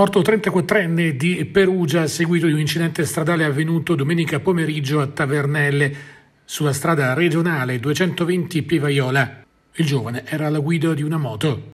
morto 34enne di Perugia a seguito di un incidente stradale avvenuto domenica pomeriggio a Tavernelle, sulla strada regionale 220 Pivaiola. Il giovane era alla guida di una moto.